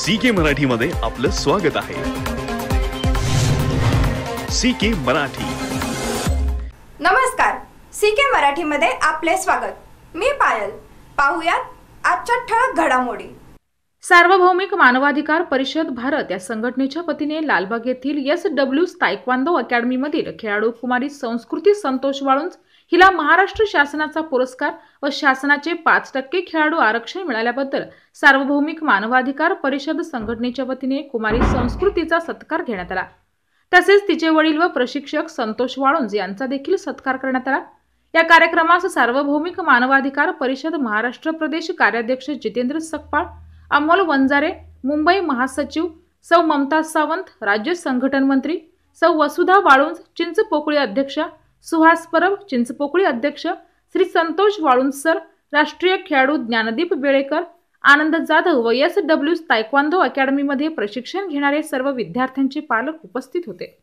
C के मध्ये आपलं स्वागत आहे सी के मराठी नमस्कार सी के मध्ये आपले स्वागत मी पायल पाहुयात आजच्या ठळक घडामोडी सार्वभौमिक मानवाधिकार परिषद भारत या संघटनेच्या वतीने लालबाग येथील एस डब्ल्यू तायक्वांदो अकॅडमीमधील खेळाडू कुमारी संस्कृती संतोष वाळुंज हिला महाराष्ट्र शासनाचा पुरस्कार व शासनाचे पाच टक्के खेळाडू आरक्षण मिळाल्याबद्दल सार्वभौमिक मानवाधिकार परिषद संघटनेच्या वतीने कुमारी संस्कृतीचा सत्कार घेण्यात आला तसेच तिचे वडील व प्रशिक्षक संतोष वाळुंज यांचा देखील सत्कार करण्यात आला या कार्यक्रमास सार्वभौमिक मानवाधिकार परिषद महाराष्ट्र प्रदेश कार्याध्यक्ष जितेंद्र सकपाळ अमोल वंजारे मुंबई महासचिव सौ ममता सावंत राज्य संघटन मंत्री सौ वसुधा वाळुंज चिंचपोकळी अध्यक्ष सुहास परब चिंचपोकळी अध्यक्ष श्री संतोष वाळुंज सर राष्ट्रीय खेळाडू ज्ञानदीप बेळेकर आनंद जाधव व एस डब्ल्यू तायक्वांदो अकॅडमीमध्ये प्रशिक्षण घेणारे सर्व विद्यार्थ्यांचे पालक उपस्थित होते